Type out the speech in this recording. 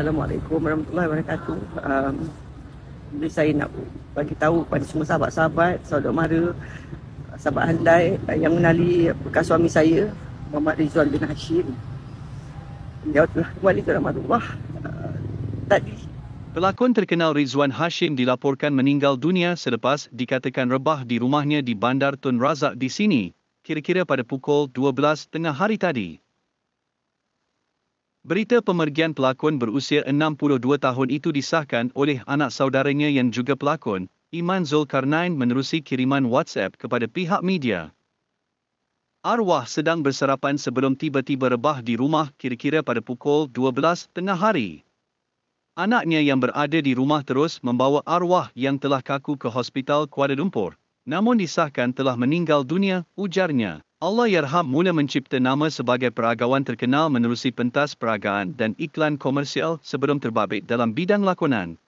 Assalamualaikum warahmatullahi wabarakatuh. Um, saya nak bagi tahu kepada semua sahabat-sahabat, saudara mara, sahabat handai eh, yang menali bekas suami saya, Muhammad Rizwan bin Hashim. Dia telah kembali ke Ramadullah uh, tadi. Pelakon terkenal Rizwan Hashim dilaporkan meninggal dunia selepas dikatakan rebah di rumahnya di Bandar Tun Razak di sini, kira-kira pada pukul 12.30 hari tadi. Berita pemergian pelakon berusia 62 tahun itu disahkan oleh anak saudaranya yang juga pelakon, Iman Zulkarnain menerusi kiriman WhatsApp kepada pihak media. Arwah sedang bersarapan sebelum tiba-tiba rebah di rumah kira-kira pada pukul 12 tengah hari. Anaknya yang berada di rumah terus membawa arwah yang telah kaku ke hospital Kuala Lumpur, namun disahkan telah meninggal dunia, ujarnya. Allah Yarham mula mencipta nama sebagai peragawan terkenal menerusi pentas peragaan dan iklan komersial sebelum terbabit dalam bidang lakonan.